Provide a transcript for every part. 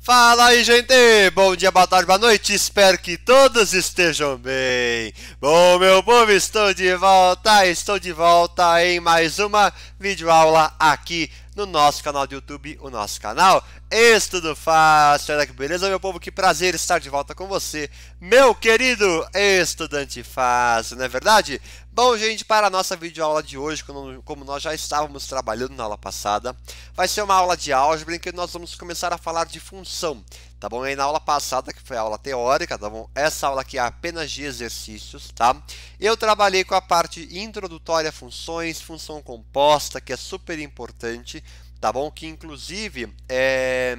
Fala aí, gente! Bom dia, boa tarde, boa noite! Espero que todos estejam bem! Bom, meu povo, estou de volta! Estou de volta em mais uma videoaula aqui no nosso canal do YouTube, o nosso canal Estudo Fácil. Olha que beleza, meu povo, que prazer estar de volta com você, meu querido estudante fácil, não é verdade? Bom, gente, para a nossa videoaula de hoje, como nós já estávamos trabalhando na aula passada, vai ser uma aula de álgebra em que nós vamos começar a falar de função tá bom? E aí na aula passada, que foi a aula teórica, tá bom? Essa aula aqui é apenas de exercícios, tá? Eu trabalhei com a parte introdutória funções, função composta, que é super importante, tá bom? Que inclusive é...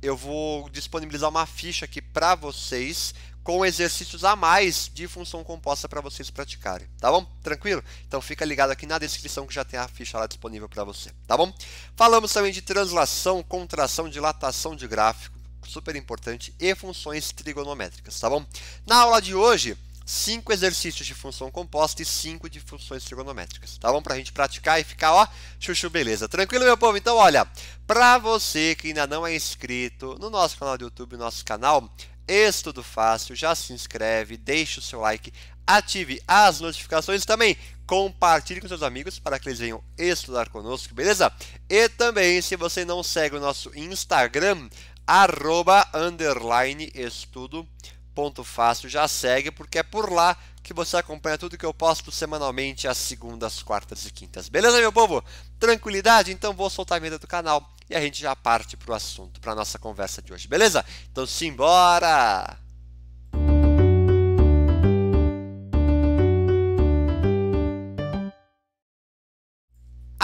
eu vou disponibilizar uma ficha aqui para vocês com exercícios a mais de função composta para vocês praticarem, tá bom? Tranquilo? Então fica ligado aqui na descrição que já tem a ficha lá disponível para você, tá bom? Falamos também de translação, contração, dilatação de gráfico super importante, e funções trigonométricas, tá bom? Na aula de hoje, cinco exercícios de função composta e cinco de funções trigonométricas, tá bom? Para a gente praticar e ficar, ó, chuchu, beleza. Tranquilo, meu povo? Então, olha, para você que ainda não é inscrito no nosso canal do YouTube, nosso canal Estudo Fácil, já se inscreve, deixa o seu like, ative as notificações também compartilhe com seus amigos para que eles venham estudar conosco, beleza? E também, se você não segue o nosso Instagram, arroba, underline, estudo, ponto fácil, já segue, porque é por lá que você acompanha tudo que eu posto semanalmente às segundas, quartas e quintas. Beleza, meu povo? Tranquilidade? Então vou soltar a mesa do canal e a gente já parte para o assunto, para nossa conversa de hoje, beleza? Então simbora!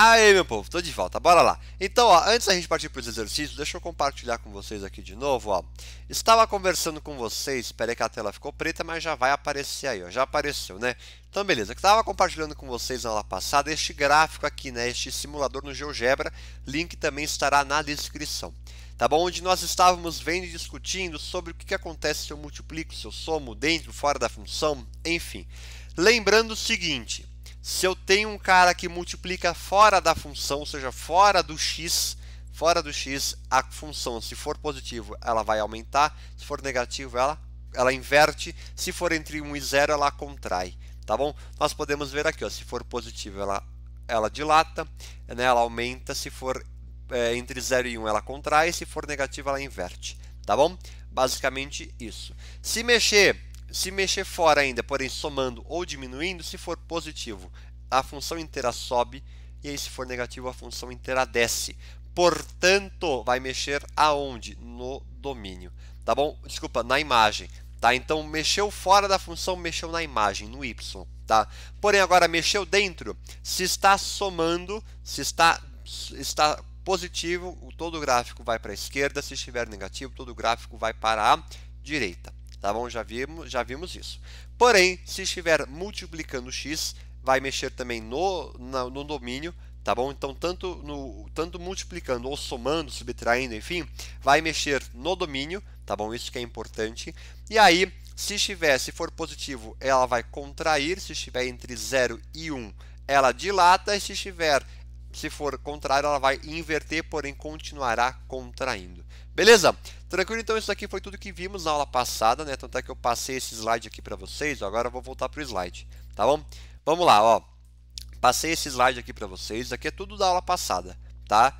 Aí, meu povo, tô de volta, bora lá. Então, ó, antes da gente partir para os exercícios, deixa eu compartilhar com vocês aqui de novo, ó. Estava conversando com vocês, espera que a tela ficou preta, mas já vai aparecer aí, ó, já apareceu, né? Então, beleza, estava compartilhando com vocês na aula passada este gráfico aqui, né, este simulador no GeoGebra, link também estará na descrição. Tá bom? Onde nós estávamos vendo e discutindo sobre o que, que acontece se eu multiplico, se eu somo dentro, fora da função, enfim. Lembrando o seguinte, se eu tenho um cara que multiplica fora da função, ou seja, fora do x, fora do x, a função, se for positivo, ela vai aumentar, se for negativo, ela, ela inverte, se for entre 1 e 0, ela contrai, tá bom? Nós podemos ver aqui, ó, se for positivo, ela, ela dilata, né, ela aumenta, se for é, entre 0 e 1, ela contrai, se for negativo, ela inverte, tá bom? Basicamente isso. Se mexer se mexer fora ainda, porém somando ou diminuindo, se for positivo, a função inteira sobe, e aí se for negativo, a função inteira desce. Portanto, vai mexer aonde? No domínio. Tá bom? Desculpa, na imagem. Tá? Então, mexeu fora da função, mexeu na imagem, no y. Tá? Porém, agora mexeu dentro, se está somando, se está, está positivo, todo o gráfico vai para a esquerda, se estiver negativo, todo o gráfico vai para a direita tá bom? Já vimos, já vimos isso. Porém, se estiver multiplicando x, vai mexer também no, no domínio, tá bom? Então, tanto, no, tanto multiplicando ou somando, subtraindo, enfim, vai mexer no domínio, tá bom? Isso que é importante. E aí, se estiver, se for positivo, ela vai contrair, se estiver entre 0 e 1, um, ela dilata, e se estiver, se for contrário, ela vai inverter, porém continuará contraindo. Beleza? Tranquilo, então isso aqui foi tudo que vimos na aula passada, né? Tanto é que eu passei esse slide aqui para vocês, agora eu vou voltar para o slide, tá bom? Vamos lá, ó. Passei esse slide aqui para vocês, aqui é tudo da aula passada, tá?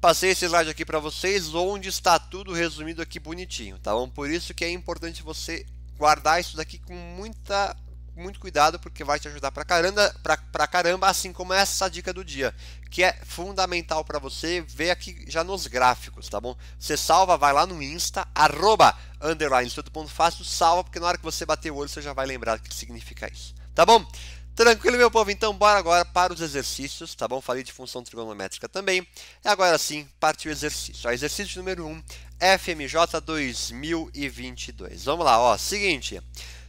Passei esse slide aqui para vocês, onde está tudo resumido aqui bonitinho, tá bom? Por isso que é importante você guardar isso daqui com muita muito cuidado porque vai te ajudar pra caramba, pra, pra caramba, assim como é essa dica do dia, que é fundamental para você ver aqui já nos gráficos, tá bom? Você salva, vai lá no Insta, arroba, underline, fácil, salva, porque na hora que você bater o olho você já vai lembrar o que significa isso, tá bom? Tranquilo, meu povo? Então, bora agora para os exercícios, tá bom? Falei de função trigonométrica também. E agora sim, parte o exercício. Ó, exercício número 1, um, FMJ 2022. Vamos lá, ó, seguinte.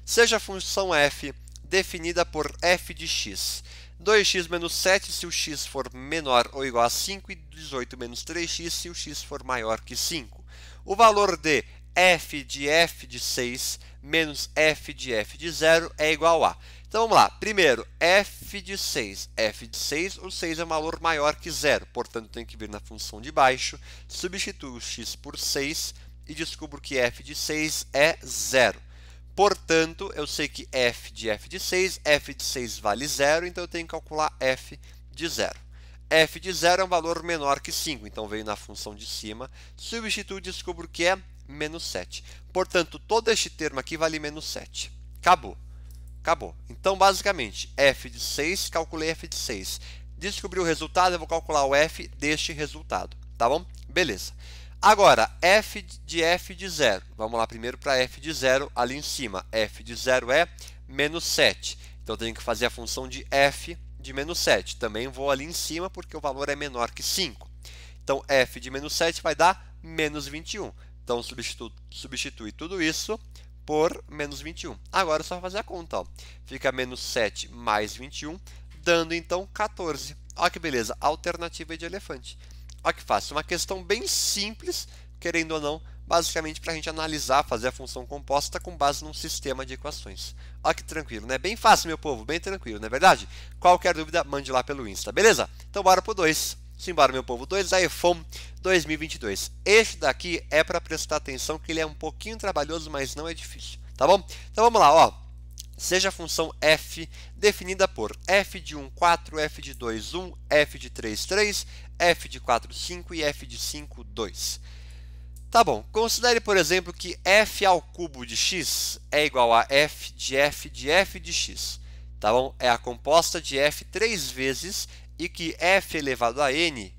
Seja a função f definida por f de x. 2x menos 7 se o x for menor ou igual a 5 e 18 menos 3x se o x for maior que 5. O valor de f de f de 6 menos f de f de 0 é igual a. Então vamos lá. Primeiro, f de 6. f de 6, o 6 é um valor maior que 0. portanto tem que vir na função de baixo. Substituo o x por 6 e descubro que f de 6 é 0. Portanto, eu sei que f de f de 6, f de 6 vale zero, então eu tenho que calcular f de zero. f de zero é um valor menor que 5, então veio na função de cima, substituo e descubro que é menos 7. Portanto, todo este termo aqui vale menos 7. Acabou. Acabou. Então, basicamente, f de 6, calculei f de 6. Descobri o resultado, eu vou calcular o f deste resultado. Tá bom? Beleza. Agora, f de f de zero. Vamos lá primeiro para f de zero ali em cima. f de zero é menos 7. Então, eu tenho que fazer a função de f de menos 7. Também vou ali em cima porque o valor é menor que 5. Então, f de menos 7 vai dar menos 21. Então, substitui, substitui tudo isso por menos 21. Agora, é só fazer a conta. Ó. Fica menos 7 mais 21, dando, então, 14. Olha que beleza, alternativa de elefante. Olha que fácil, uma questão bem simples, querendo ou não, basicamente para a gente analisar, fazer a função composta com base num sistema de equações. Olha que tranquilo, né? Bem fácil, meu povo, bem tranquilo, não é verdade? Qualquer dúvida, mande lá pelo Insta, beleza? Então bora pro 2. Simbora, meu povo. 2 da EFOM 2022. Este daqui é para prestar atenção que ele é um pouquinho trabalhoso, mas não é difícil, tá bom? Então vamos lá, ó. Seja a função f definida por f de 1, 4, f de 2, 1, f de 3, 3, f de 4, 5 e f de 5, 2. Tá bom, considere, por exemplo, que f ao cubo de x é igual a f de f de f de x. Tá bom? É a composta de f três vezes e que f elevado a n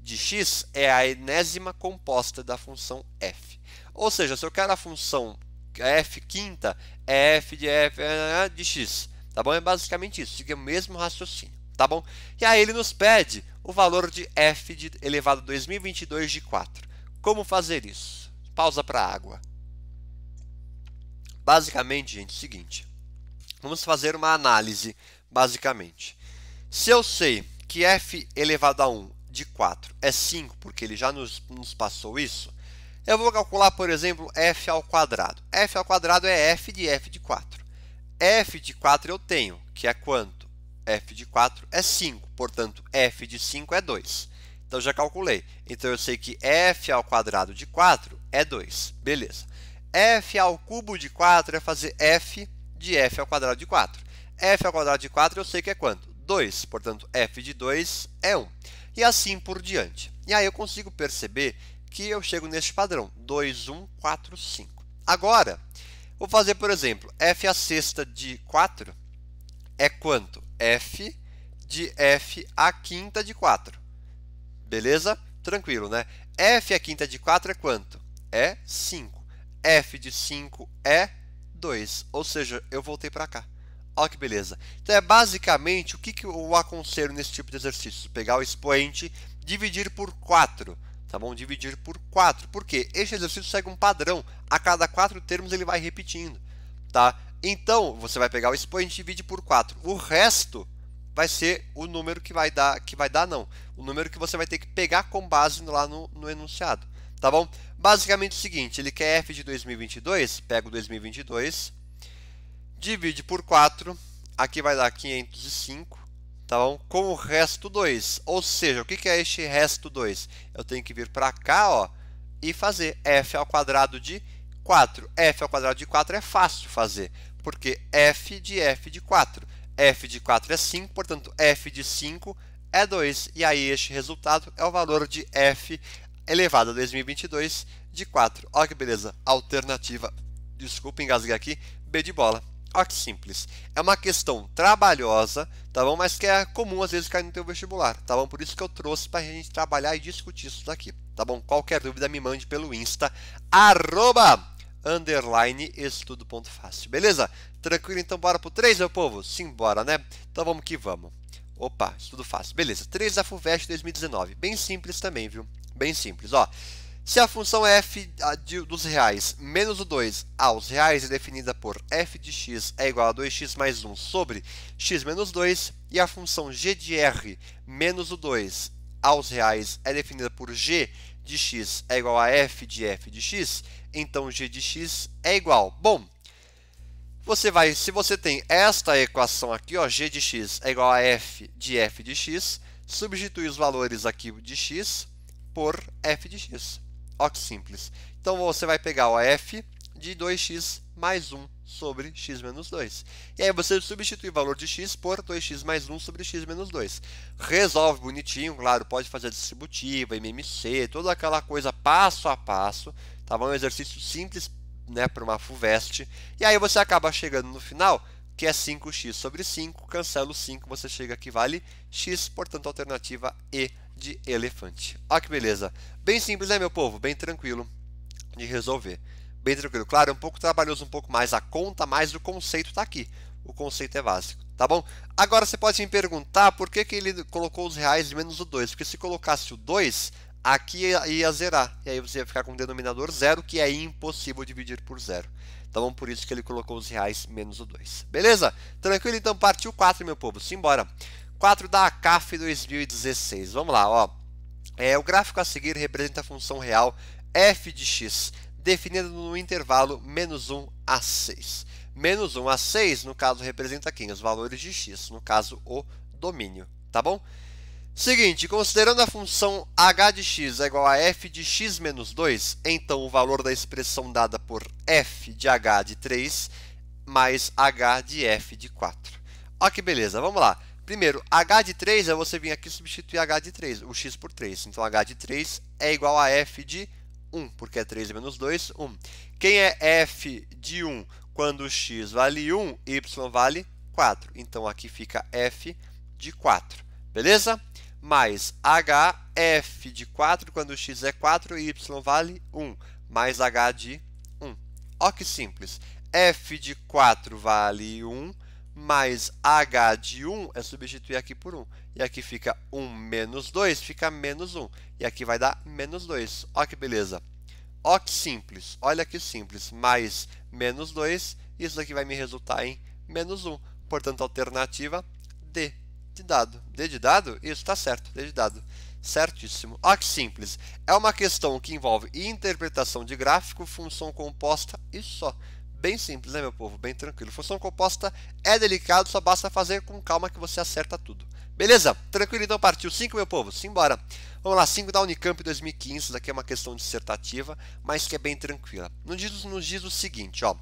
de x é a enésima composta da função f. Ou seja, se eu quero a função f quinta, é f de f de x. Tá bom? É basicamente isso, É o mesmo raciocínio tá bom? E aí ele nos pede o valor de f de elevado a 2022 de 4. Como fazer isso? Pausa para água. Basicamente, gente, é o seguinte. Vamos fazer uma análise, basicamente. Se eu sei que f elevado a 1 de 4 é 5, porque ele já nos, nos passou isso, eu vou calcular, por exemplo, f ao quadrado. f ao quadrado é f de f de 4. f de 4 eu tenho, que é quanto? f de 4 é 5, portanto, f de 5 é 2. Então, já calculei. Então, eu sei que f ao quadrado de 4 é 2. Beleza. f ao cubo de 4 é fazer f de f ao quadrado de 4. f ao quadrado de 4 eu sei que é quanto? 2. Portanto, f de 2 é 1. E assim por diante. E aí eu consigo perceber que eu chego neste padrão. 2, 1, 4, 5. Agora, vou fazer, por exemplo, f a sexta de 4 é quanto? f de f à quinta de 4. Beleza? Tranquilo, né? f à quinta de 4 é quanto? É 5. f de 5 é 2, ou seja, eu voltei para cá. Olha que beleza. Então, é basicamente o que, eu aconselho nesse tipo de exercício. Pegar o expoente, dividir por 4. Tá bom? Dividir por 4. Por quê? Este exercício segue um padrão. A cada 4 termos ele vai repetindo. Tá? Então, você vai pegar o expoente e divide por 4. O resto vai ser o número que vai dar, que vai dar não, o número que você vai ter que pegar com base lá no, no enunciado, tá bom? Basicamente é o seguinte, ele quer f de 2022, pega o 2022, divide por 4, aqui vai dar 505, tá bom? Com o resto 2, ou seja, o que é este resto 2? Eu tenho que vir para cá, ó, e fazer f ao quadrado de 4. f ao quadrado de 4 é fácil fazer porque f de f de 4. f de 4 é 5, portanto, f de 5 é 2. E aí este resultado é o valor de f elevado a 2022 de 4. Olha que beleza, alternativa, desculpa engasgar aqui, B de bola. Olha que simples. É uma questão trabalhosa, tá bom? Mas que é comum às vezes cair no teu vestibular, tá bom? Por isso que eu trouxe para a gente trabalhar e discutir isso daqui, tá bom? Qualquer dúvida me mande pelo Insta, arroba underline estudo.fácil. Beleza? Tranquilo, então bora pro 3, meu povo? Simbora, né? Então vamos que vamos. Opa, estudo fácil. Beleza, 3 da FUVEST 2019. Bem simples também, viu? Bem simples, ó. Se a função f dos reais menos o 2 aos reais é definida por f de x é igual a 2x mais 1 sobre x menos 2, e a função g de r menos o 2 aos reais é definida por g de x é igual a f de f de x, então g de x é igual. Bom, você vai, se você tem esta equação aqui, ó, g de x é igual a f de f de x, substitui os valores aqui de x por f de x. Ó que simples. Então, você vai pegar o f de 2x mais 1 sobre x menos 2. E aí você substitui o valor de x por 2x mais 1 sobre x menos 2. Resolve bonitinho, claro, pode fazer a distributiva, MMC, toda aquela coisa passo a passo. Tava tá é um exercício simples né, para uma FUVEST. E aí você acaba chegando no final, que é 5x sobre 5, cancela o 5, você chega que vale x, portanto, alternativa E de elefante. Olha que beleza. Bem simples, né, meu povo? Bem tranquilo de resolver bem tranquilo. Claro, é um pouco trabalhoso, um pouco mais a conta, mas o conceito está aqui. O conceito é básico, tá bom? Agora você pode me perguntar por que, que ele colocou os reais menos o 2. Porque se colocasse o 2, aqui ia zerar. E aí você ia ficar com o denominador zero, que é impossível dividir por zero. Então, por isso que ele colocou os reais menos o 2. Beleza? Tranquilo? Então, partiu 4, meu povo. Simbora. 4 da ACAF 2016. Vamos lá, ó. É, o gráfico a seguir representa a função real f de x definido no intervalo menos 1 a 6. Menos 1 a 6, no caso, representa quem? Os valores de x, no caso, o domínio, tá bom? Seguinte, considerando a função h de x é igual a f de x menos 2, então o valor da expressão dada por f de h de 3 mais h de f de 4. Olha que beleza, vamos lá. Primeiro, h de 3 é você vir aqui substituir h de 3, o x por 3. Então, h de 3 é igual a f de 1, porque é 3 menos 2, 1. Quem é f de 1 quando x vale 1, y vale 4. Então, aqui fica f de 4, beleza? Mais h é f de 4 quando x é 4 e y vale 1, mais h de 1. Ó que simples. f de 4 vale 1, mais h de 1 é substituir aqui por 1. E aqui fica 1 menos 2, fica menos 1. E aqui vai dar menos 2. Olha que beleza. Ó que simples. Olha que simples. Mais menos 2, isso aqui vai me resultar em menos 1. Portanto, alternativa D de dado. D de dado? Isso, está certo. D de dado. Certíssimo. Olha que simples. É uma questão que envolve interpretação de gráfico, função composta e só. Bem simples, né, meu povo? Bem tranquilo. Função composta é delicado, só basta fazer com calma que você acerta tudo. Beleza? Tranquilo, então partiu. 5, meu povo, simbora. Vamos lá, 5 da Unicamp 2015. Isso daqui é uma questão dissertativa, mas que é bem tranquila. Nos diz, nos diz o seguinte, ó.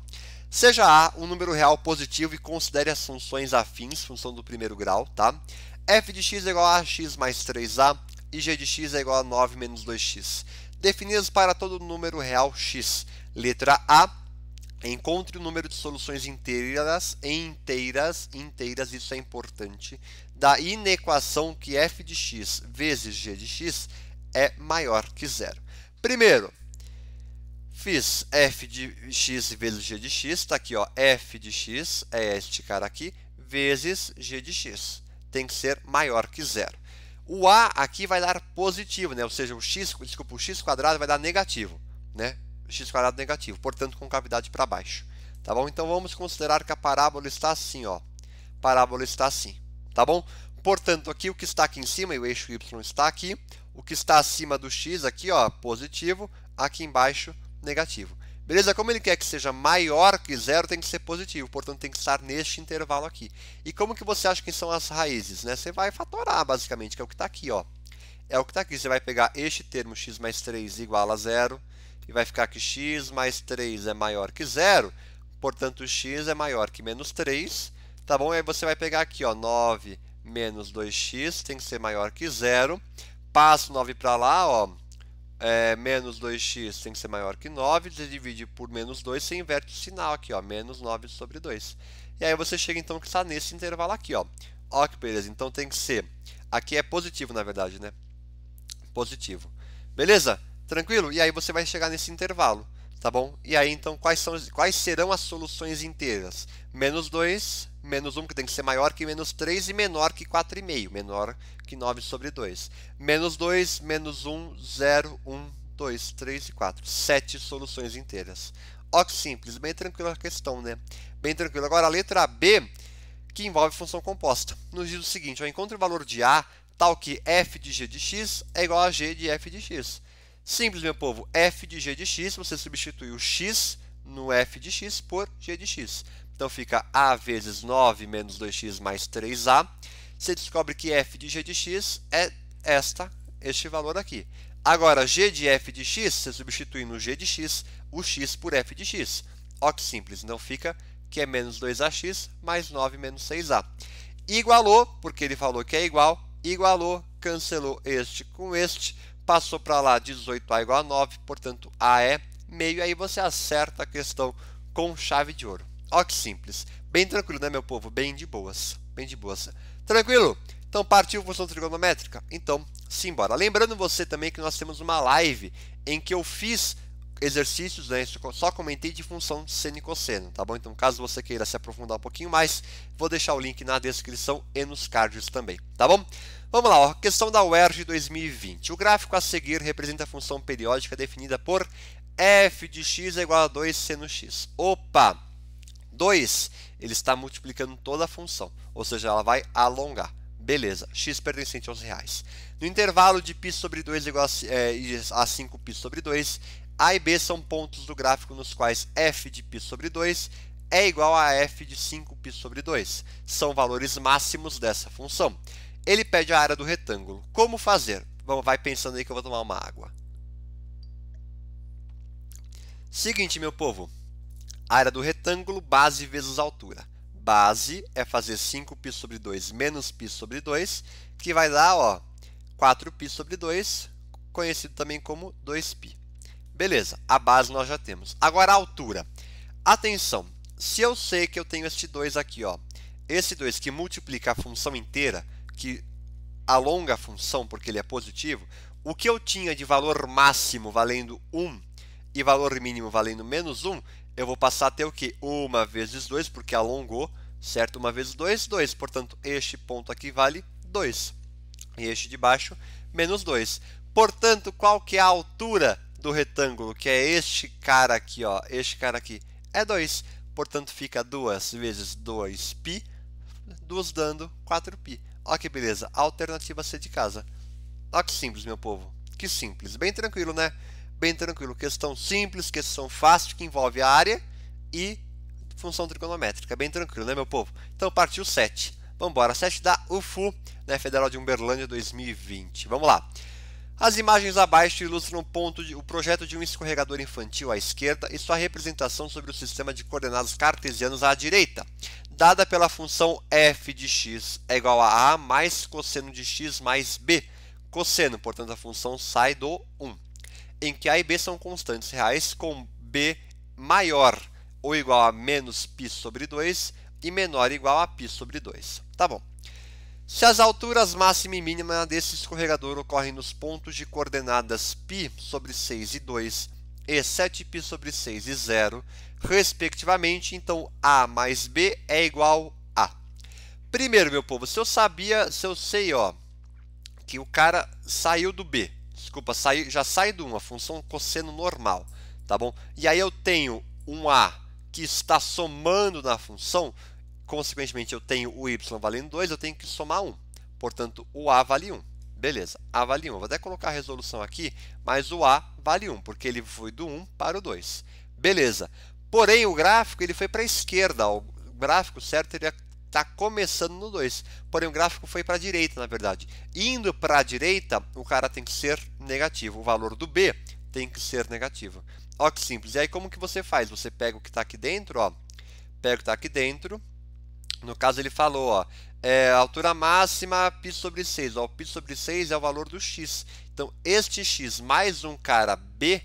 Seja A um número real positivo e considere as funções afins, função do primeiro grau, tá? f de x é igual a x mais 3a e g de x é igual a 9 menos 2x. Definidas para todo número real x. Letra A, encontre o número de soluções inteiras, inteiras, inteiras, isso é importante, da inequação que f de x vezes g de x é maior que zero. Primeiro, fiz f de x vezes g de x, está aqui, ó, f de x é este cara aqui, vezes g de x. Tem que ser maior que zero. O a aqui vai dar positivo, né? ou seja, o x, desculpa, o x quadrado vai dar negativo, né? x quadrado negativo, portanto, concavidade para baixo. Tá bom? Então, vamos considerar que a parábola está assim, ó. A parábola está assim tá bom? Portanto, aqui o que está aqui em cima e o eixo y está aqui, o que está acima do x aqui, ó, positivo, aqui embaixo, negativo. Beleza? Como ele quer que seja maior que zero, tem que ser positivo, portanto tem que estar neste intervalo aqui. E como que você acha que são as raízes? Né? Você vai fatorar, basicamente, que é o que está aqui. Ó. É o que está aqui. Você vai pegar este termo x mais 3 igual a zero, e vai ficar que x mais 3 é maior que zero, portanto x é maior que menos 3, Tá bom? E aí você vai pegar aqui, ó, 9 menos 2x tem que ser maior que zero. Passo 9 para lá, ó, é, menos 2x tem que ser maior que 9, você divide por menos 2, você inverte o sinal aqui, ó, menos 9 sobre 2. E aí você chega então que está nesse intervalo aqui, ó. Ó que beleza, então tem que ser, aqui é positivo na verdade, né? Positivo. Beleza? Tranquilo? E aí você vai chegar nesse intervalo tá bom? E aí, então, quais, são, quais serão as soluções inteiras? Menos 2, menos 1, que tem que ser maior que menos 3 e menor que 4,5, menor que 9 sobre 2. Menos 2, menos 1, 0, 1, 2, 3 e 4. Sete soluções inteiras. Ó que simples, bem tranquila a questão, né? Bem tranquilo. Agora, a letra B, que envolve função composta, nos diz o seguinte, eu encontro o valor de A tal que f de g de x é igual a g de f de x. Simples, meu povo. f de g de x, você substitui o x no f de x por g de x. Então, fica a vezes 9 menos 2x mais 3a. Você descobre que f de g de x é esta, este valor aqui. Agora, g de f de x, você substitui no g de x o x por f de x. Ó que simples, não fica que é menos 2ax mais 9 menos 6a. Igualou, porque ele falou que é igual, igualou, cancelou este com este, Passou para lá 18A igual a 9, portanto A é meio. Aí você acerta a questão com chave de ouro. Ó que simples. Bem tranquilo, né, meu povo? Bem de boas. Bem de boas. Tranquilo? Então partiu função trigonométrica? Então, simbora. Lembrando você também que nós temos uma live em que eu fiz exercícios, né? Só comentei de função de seno e cosseno, tá bom? Então, caso você queira se aprofundar um pouquinho mais, vou deixar o link na descrição e nos cards também, tá bom? Vamos lá, ó, questão da UERJ 2020. O gráfico a seguir representa a função periódica definida por f de x é igual a 2 seno x. Opa! 2, ele está multiplicando toda a função, ou seja, ela vai alongar. Beleza, x pertencente aos reais. No intervalo de π sobre 2 igual a, é, a 5π sobre 2, a e B são pontos do gráfico nos quais f de π sobre 2 é igual a f de 5π sobre 2. São valores máximos dessa função. Ele pede a área do retângulo. Como fazer? Vamos, vai pensando aí que eu vou tomar uma água. Seguinte, meu povo. Área do retângulo, base vezes altura. Base é fazer 5π sobre 2 menos π sobre 2, que vai dar ó, 4π sobre 2, conhecido também como 2π. Beleza, a base nós já temos. Agora a altura. Atenção, se eu sei que eu tenho este 2 aqui, ó, esse 2 que multiplica a função inteira, que alonga a função porque ele é positivo, o que eu tinha de valor máximo valendo 1 e valor mínimo valendo menos 1, eu vou passar a ter o quê? 1 vezes 2, porque alongou, certo? 1 vezes 2, 2. Portanto, este ponto aqui vale 2. E este de baixo, menos 2. Portanto, qual que é a altura do retângulo, que é este cara aqui, ó, este cara aqui, é 2. Portanto, fica 2 vezes 2π, 2 dando 4π. Ó que beleza, alternativa C de casa. Ó que simples, meu povo. Que simples, bem tranquilo, né? Bem tranquilo, questão simples, questão fácil, que envolve a área e função trigonométrica. Bem tranquilo, né, meu povo? Então, partiu 7. Vamos embora, 7 da UFU, né, Federal de Umberlândia 2020. Vamos lá. As imagens abaixo ilustram de, o projeto de um escorregador infantil à esquerda e sua representação sobre o sistema de coordenadas cartesianas à direita, dada pela função f de x é igual a a mais cosseno de x mais b, cosseno, portanto a função sai do 1, em que a e b são constantes reais com b maior ou igual a menos π sobre 2 e menor ou igual a π sobre 2. Tá bom. Se as alturas máxima e mínima desse escorregador ocorrem nos pontos de coordenadas π sobre 6 e 2 e 7π sobre 6 e 0, respectivamente, então A mais B é igual a. Primeiro, meu povo, se eu sabia, se eu sei ó, que o cara saiu do B, desculpa, saiu, já sai do 1, a função cosseno normal, tá bom? E aí eu tenho um A que está somando na função, Consequentemente, eu tenho o y valendo 2, eu tenho que somar 1. Portanto, o a vale 1. Beleza, a vale 1. vou até colocar a resolução aqui, mas o a vale 1, porque ele foi do 1 para o 2. Beleza. Porém, o gráfico ele foi para a esquerda. O gráfico certo teria está começando no 2. Porém, o gráfico foi para a direita, na verdade. Indo para a direita, o cara tem que ser negativo. O valor do B tem que ser negativo. Ó que simples. E aí, como que você faz? Você pega o que está aqui dentro, ó. Pega o que está aqui dentro, no caso, ele falou, ó, é, altura máxima, π sobre 6. Ó, o π sobre 6 é o valor do x. Então, este x mais um cara b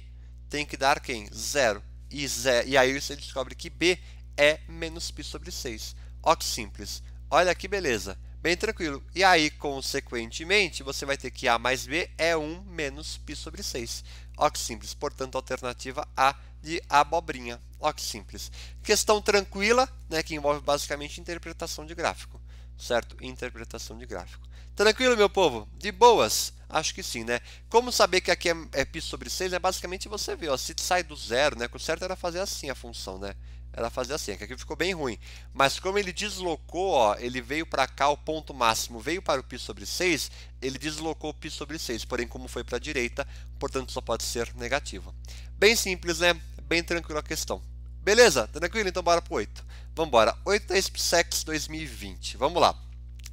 tem que dar quem? Zero. E, zero. e aí você descobre que b é menos π sobre 6. Ó que simples. Olha que beleza. Bem tranquilo. E aí, consequentemente, você vai ter que A mais B é 1 menos π sobre 6. Ó que simples. Portanto, a alternativa A de abobrinha ó que simples. Questão tranquila, né, que envolve basicamente interpretação de gráfico, certo? Interpretação de gráfico. Tranquilo, meu povo? De boas? Acho que sim, né? Como saber que aqui é, é π sobre 6? É basicamente você ver, ó, se sai do zero, né? o certo era fazer assim a função, né? Era fazer assim, é que aqui ficou bem ruim. Mas como ele deslocou, ó, ele veio para cá o ponto máximo, veio para o π sobre 6, ele deslocou o π sobre 6, porém como foi para a direita, portanto só pode ser negativo. Bem simples, né? Bem tranquila a questão. Beleza, tá tranquilo? Então bora pro 8. Vamos embora. 8 da SpaceX 2020. Vamos lá.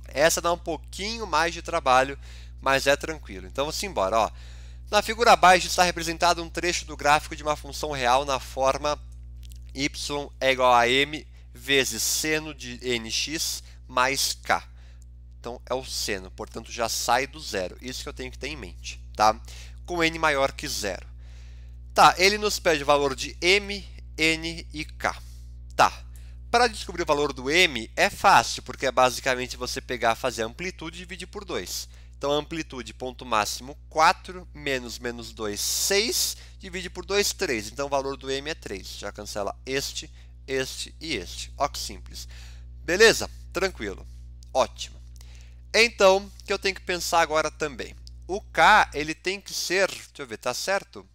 Essa dá um pouquinho mais de trabalho, mas é tranquilo. Então embora Ó. Na figura abaixo está representado um trecho do gráfico de uma função real na forma y é igual a m vezes seno de nx mais k. Então é o seno, portanto já sai do zero. Isso que eu tenho que ter em mente, tá? Com n maior que zero. Tá, ele nos pede o valor de m N e K. Tá. Para descobrir o valor do M é fácil, porque é basicamente você pegar, fazer a amplitude e dividir por 2. Então, amplitude, ponto máximo 4, menos menos 2, 6, divide por 2, 3. Então, o valor do M é 3. Já cancela este, este e este. Ó que simples. Beleza? Tranquilo. Ótimo. Então, o que eu tenho que pensar agora também? O K, ele tem que ser... Deixa eu ver, tá certo?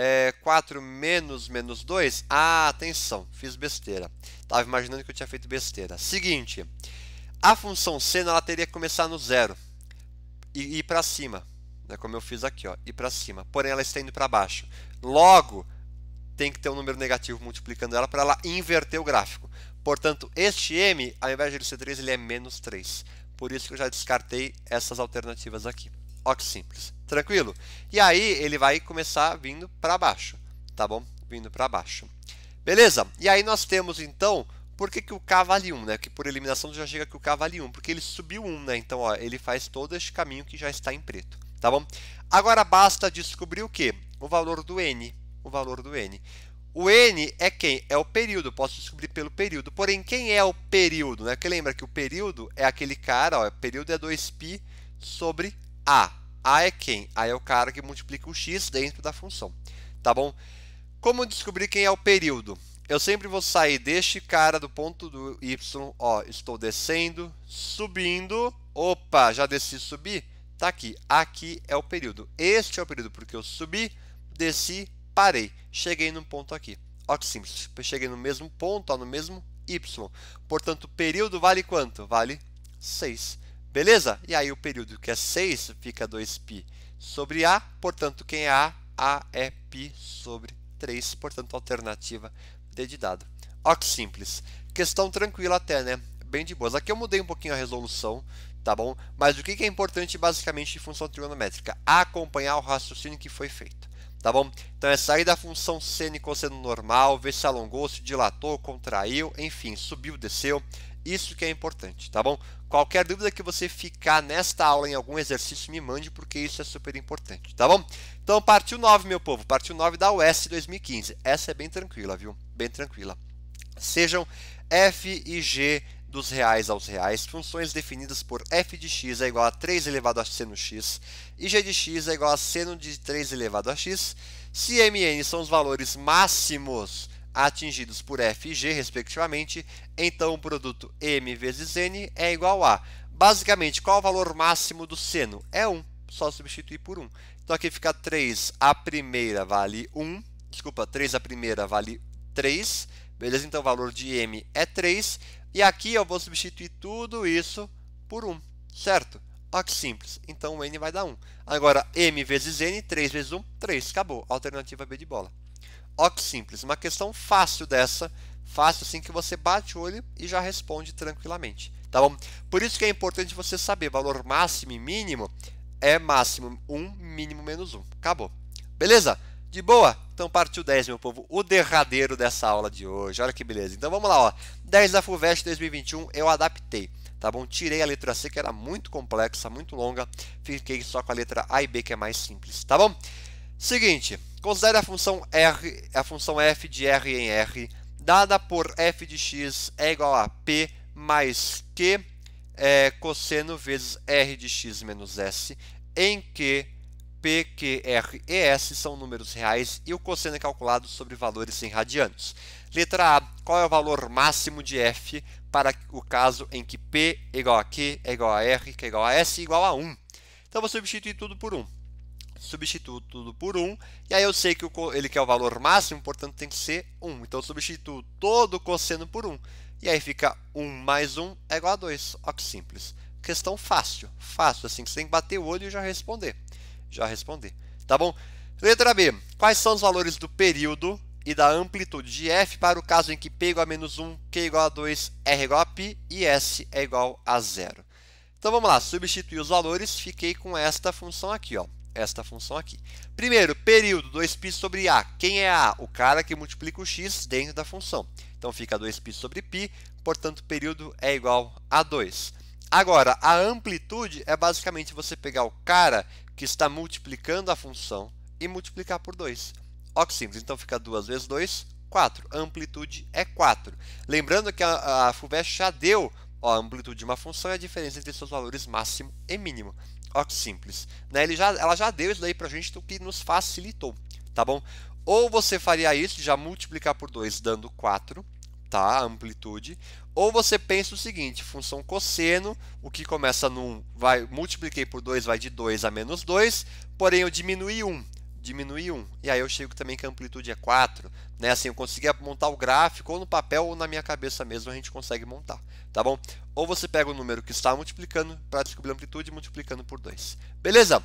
é, 4 menos menos 2. Ah, atenção, fiz besteira. Estava imaginando que eu tinha feito besteira. Seguinte, a função seno ela teria que começar no zero e ir para cima, né, como eu fiz aqui, ó, ir para cima. Porém, ela está indo para baixo. Logo, tem que ter um número negativo multiplicando ela para ela inverter o gráfico. Portanto, este m, ao invés de ser 3, ele é menos 3. Por isso que eu já descartei essas alternativas aqui que simples. Tranquilo? E aí ele vai começar vindo para baixo, tá bom? Vindo para baixo. Beleza? E aí nós temos então, por que, que o K vale 1, né? Que por eliminação já chega que o K vale 1, porque ele subiu 1, né? Então, ó, ele faz todo este caminho que já está em preto, tá bom? Agora basta descobrir o quê? O valor do N, o valor do N. O N é quem? É o período, posso descobrir pelo período. Porém, quem é o período? Né? Porque lembra que o período é aquele cara, ó, período é 2π sobre a. A é quem? A é o cara que multiplica o x dentro da função, tá bom? Como descobrir quem é o período? Eu sempre vou sair deste cara do ponto do y, ó, estou descendo, subindo, opa, já desci, subi, tá aqui, aqui é o período. Este é o período porque eu subi, desci, parei, cheguei num ponto aqui. Ó que simples, cheguei no mesmo ponto, ó, no mesmo y. Portanto, período vale quanto? Vale 6. Beleza? E aí o período que é 6 fica 2π sobre A, portanto, quem é A? A é π sobre 3, portanto, alternativa D de dado. Ó que simples. Questão tranquila até, né? Bem de boas. Aqui eu mudei um pouquinho a resolução, tá bom? Mas o que é importante basicamente em função trigonométrica? Acompanhar o raciocínio que foi feito, tá bom? Então é sair da função seno e cosseno normal, ver se alongou, se dilatou, contraiu, enfim, subiu, desceu, isso que é importante, tá bom? Qualquer dúvida que você ficar nesta aula em algum exercício, me mande, porque isso é super importante, tá bom? Então, partiu 9, meu povo. Partiu 9 da US 2015. Essa é bem tranquila, viu? Bem tranquila. Sejam F e G dos reais aos reais, funções definidas por f de x é igual a 3 elevado a seno x, e g de x é igual a seno de 3 elevado a x, se mn são os valores máximos atingidos por F e G, respectivamente, então o produto M vezes N é igual a, basicamente, qual é o valor máximo do seno? É 1, só substituir por 1. Então aqui fica 3, a primeira vale 1, desculpa, 3 a primeira vale 3, beleza? Então o valor de M é 3, e aqui eu vou substituir tudo isso por 1, certo? Olha que simples. Então, o n vai dar 1. Agora, m vezes n, 3 vezes 1, 3. Acabou. Alternativa B de bola. Ó que simples, uma questão fácil dessa, fácil assim que você bate o olho e já responde tranquilamente, tá bom? Por isso que é importante você saber valor máximo e mínimo é máximo 1, mínimo menos 1. Acabou. Beleza? De boa? Então partiu 10, meu povo, o derradeiro dessa aula de hoje. Olha que beleza. Então vamos lá, ó. 10 da FUVEST 2021 eu adaptei, tá bom? Tirei a letra C que era muito complexa, muito longa. Fiquei só com a letra A e B que é mais simples, tá bom? Seguinte, Considere a função R, a função f de R em R, dada por f de x é igual a p mais q é, cosseno vezes R de x menos S, em que P, Q, R e S são números reais e o cosseno é calculado sobre valores em radianos. Letra A. Qual é o valor máximo de F para o caso em que P é igual a Q é igual a R, que é igual a S é igual a 1? Então, vou substituir tudo por 1 substituo tudo por 1, e aí eu sei que ele quer o valor máximo, portanto tem que ser 1. Então eu substituo todo o cosseno por 1, e aí fica 1 mais 1 é igual a 2. Olha que simples. Questão fácil, fácil, assim que você tem que bater o olho e já responder. Já responder, tá bom? Letra B. Quais são os valores do período e da amplitude de f para o caso em que p igual a menos 1, q igual a 2, r igual a π e s é igual a zero? Então vamos lá, substituir os valores, fiquei com esta função aqui, ó esta função aqui. Primeiro, período 2π sobre a. Quem é a? O cara que multiplica o x dentro da função. Então fica 2π sobre π, portanto, período é igual a 2. Agora, a amplitude é basicamente você pegar o cara que está multiplicando a função e multiplicar por 2. Ó que simples, então fica 2 vezes 2, 4. amplitude é 4. Lembrando que a, a FUVEST já deu ó, a amplitude de uma função e a diferença entre seus valores máximo e mínimo. Ó que simples. Né? Ele já, ela já deu isso daí pra gente, o que nos facilitou, tá bom? Ou você faria isso, já multiplicar por 2, dando 4, tá? A amplitude. Ou você pensa o seguinte, função cosseno, o que começa no 1, vai, multipliquei por 2, vai de 2 a menos 2, porém eu diminui 1 diminui 1. E aí eu chego também que a amplitude é 4. Né? Assim, eu consegui montar o gráfico ou no papel ou na minha cabeça mesmo a gente consegue montar, tá bom? Ou você pega o número que está multiplicando para descobrir a amplitude multiplicando por 2. Beleza?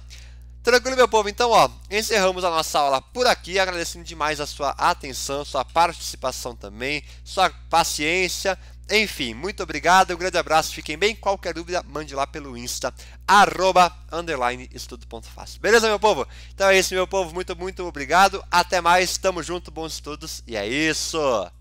Tranquilo, meu povo? Então, ó, encerramos a nossa aula por aqui, agradecendo demais a sua atenção, sua participação também, sua paciência, enfim, muito obrigado, um grande abraço, fiquem bem. Qualquer dúvida, mande lá pelo Insta, arroba, underline, estudo.fácil. Beleza, meu povo? Então é isso, meu povo. Muito, muito obrigado. Até mais, tamo junto, bons estudos e é isso!